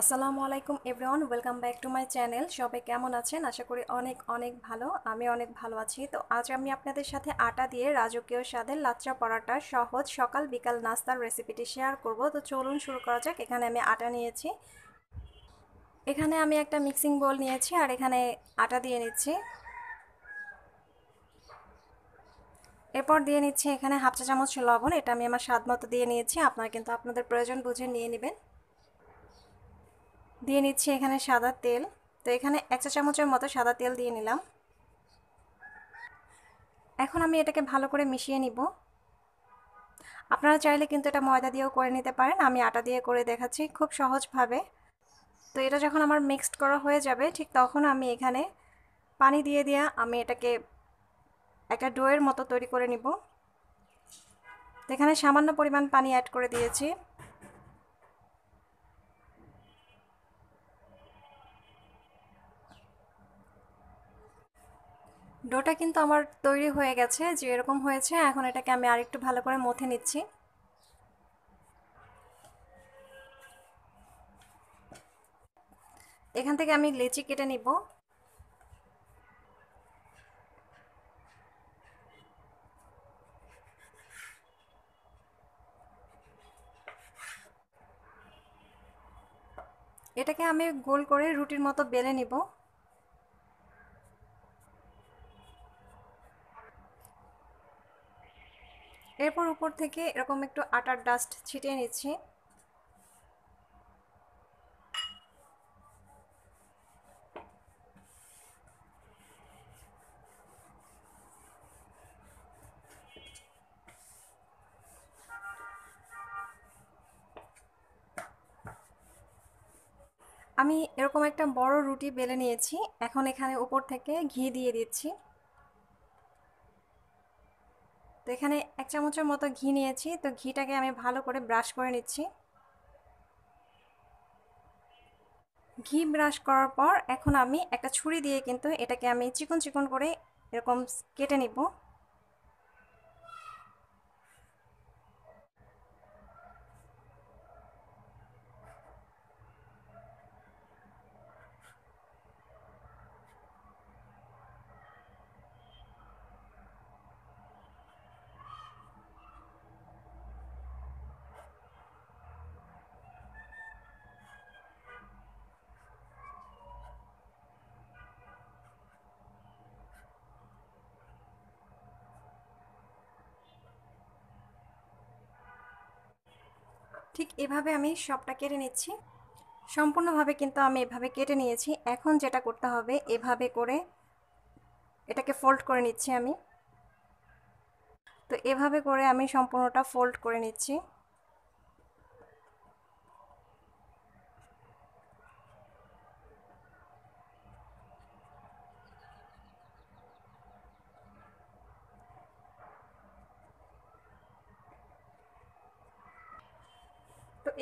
আসসালামু আলাইকুম everyone welcome back to my channel সবাই কেমন আছেন আশা করি অনেক অনেক ভালো আমি অনেক ভালো আছি তো আজ আমি আপনাদের সাথে আটা দিয়ে রাজকীয় স্বাদের লাচ্চা পরাটা সহজ সকাল বিকাল নাস্তার রেসিপিটি শেয়ার করব তো চলুন শুরু করা যাক এখানে আমি আটা নিয়েছি এখানে আমি একটা মিক্সিং বোল নিয়েছি আর এখানে আটা দিয়ে নিচ্ছি এরপর দিয়ে নিচ্ছি এখানে হাফ চা চামচ লবণ এটা আমি আমার স্বাদ মতো দিয়ে নিয়েছি আপনারা কিন্তু আপনাদের প্রয়োজন বুঝে নিয়ে নেবেন দিয়ে নিচ্ছি এখানে সাদা তেল তো এখানে এক চা চামচের মতো সাদা তেল দিয়ে নিলাম এখন আমি এটাকে ভালো করে মিশিয়ে নিব আপনারা চাইলে কিন্তু এটা ময়দা দিয়েও করে নিতে পারেন আমি আটা দিয়ে করে দেখাচ্ছি খুব সহজভাবে তো এটা যখন আমার মিক্সড করা হয়ে যাবে ঠিক তখন আমি এখানে পানি দিয়ে দিয়ে আমি এটাকে একটা ডোয়ের মতো তৈরি করে নিব এখানে সামান্য পরিমাণ পানি অ্যাড করে দিয়েছি ডোটা কিন্তু আমার তৈরি হয়ে গেছে যে এরকম হয়েছে এখন এটাকে আমি আরেকটু ভালো করে মথে নিচ্ছি এখান থেকে আমি লেচি কেটে নিব এটাকে আমি গোল করে রুটির মতো বেলে নিব এরপর উপর থেকে এরকম একটু আটার ডাস্ট ছিটিয়ে নিচ্ছি আমি এরকম একটা বড় রুটি বেলে নিয়েছি এখন এখানে উপর থেকে ঘি দিয়ে দিচ্ছি তো এখানে এক চামচের মতো ঘি নিয়েছি তো ঘিটাকে আমি ভালো করে ব্রাশ করে নিচ্ছি ঘি ব্রাশ করার পর এখন আমি একটা ছুরি দিয়ে কিন্তু এটাকে আমি চিকন চিকন করে এরকম কেটে নিব ঠিক এভাবে আমি সবটা কেটে নিচ্ছি সম্পূর্ণভাবে কিন্তু আমি এভাবে কেটে নিয়েছি এখন যেটা করতে হবে এভাবে করে এটাকে ফোল্ড করে নিচ্ছি আমি তো এভাবে করে আমি সম্পূর্ণটা ফোল্ড করে নিচ্ছি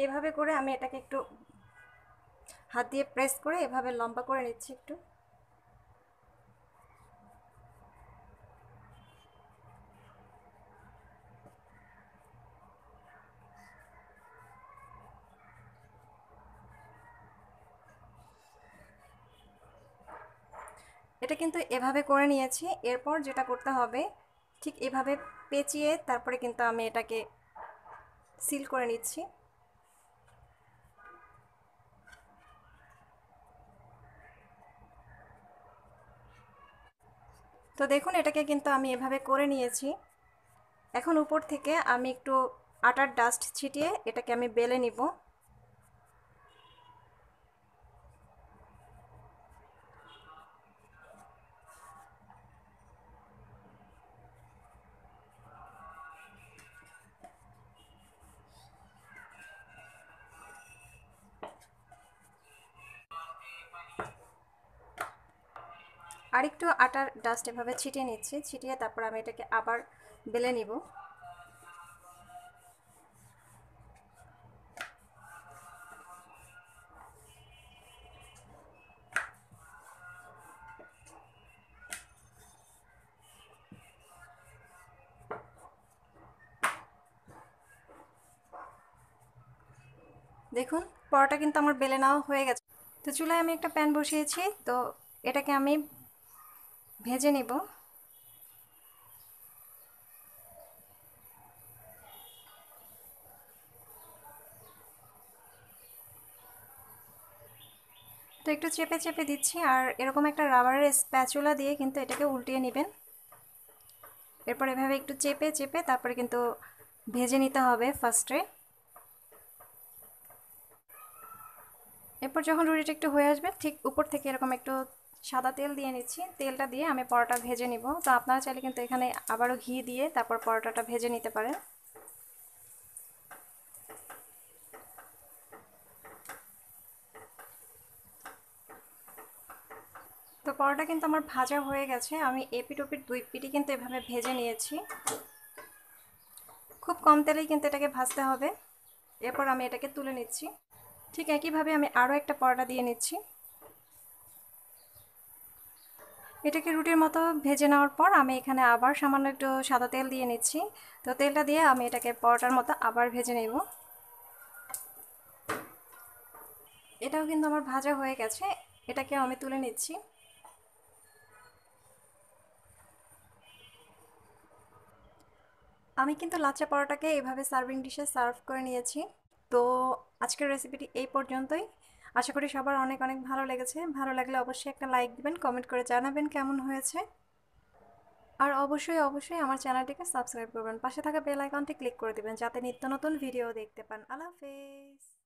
এভাবে করে আমি এটাকে একটু হাত দিয়ে প্রেস করে এভাবে লম্বা করে নিচ্ছি একটু এটা কিন্তু এভাবে করে নিয়েছি এরপর যেটা করতে হবে ঠিক এভাবে পেঁচিয়ে তারপরে কিন্তু আমি এটাকে সিল করে নিচ্ছি তো দেখুন এটাকে কিন্তু আমি এভাবে করে নিয়েছি এখন উপর থেকে আমি একটু আটার ডাস্ট ছিটিয়ে এটাকে আমি বেলে নিব আরেকটু আটার ডাস্ট এভাবে ছিটিয়ে নিচ্ছি ছিটিয়ে তারপর আমি এটাকে আবার বেলে নিব দেখুন পরোটা কিন্তু আমার বেলে নেওয়া হয়ে গেছে তো চুলায় আমি একটা প্যান বসিয়েছি তো এটাকে আমি ভেজে নেব তো একটু চেপে চেপে দিচ্ছি আর এরকম একটা রাবারের স্প্যাচুলা দিয়ে কিন্তু এটাকে উল্টিয়ে নেবেন এরপর এভাবে একটু চেপে চেপে তারপরে কিন্তু ভেজে নিতে হবে ফার্স্টে এরপর যখন রুটিটা একটু হয়ে আসবে ঠিক উপর থেকে এরকম একটু সাদা তেল দিয়ে নিচ্ছি তেলটা দিয়ে আমি পরোটা ভেজে নিব তো আপনারা চাইলে কিন্তু এখানে আবারও ঘি দিয়ে তারপর পরোটাটা ভেজে নিতে পারেন তো পরোটা কিন্তু আমার ভাজা হয়ে গেছে আমি এপি টপির দুই পিটি কিন্তু এভাবে ভেজে নিয়েছি খুব কম তেলেই কিন্তু এটাকে ভাজতে হবে এরপর আমি এটাকে তুলে নিচ্ছি ঠিক একইভাবে আমি আরও একটা পরোটা দিয়ে নিচ্ছি এটাকে রুটির মতো ভেজে নেওয়ার পর আমি এখানে আবার সামান্য একটু সাদা তেল দিয়ে নিচ্ছি তো তেলটা দিয়ে আমি এটাকে পরোটার মতো আবার ভেজে নেব এটাও কিন্তু আমার ভাজা হয়ে গেছে এটাকে আমি তুলে নিচ্ছি আমি কিন্তু লাচ্চা পরোটাকে এইভাবে সার্ভিং ডিশে সার্ভ করে নিয়েছি তো আজকের রেসিপিটি এই পর্যন্তই আশা করি সবার অনেক অনেক ভালো লেগেছে ভালো লাগলে অবশ্যই একটা লাইক দিবেন কমেন্ট করে জানাবেন কেমন হয়েছে আর অবশ্যই অবশ্যই আমার চ্যানেলটিকে সাবস্ক্রাইব করবেন পাশে থাকা বেল আইকনটি ক্লিক করে দিবেন যাতে নিত্য নতুন ভিডিও দেখতে পান আল্লাহ হাফেজ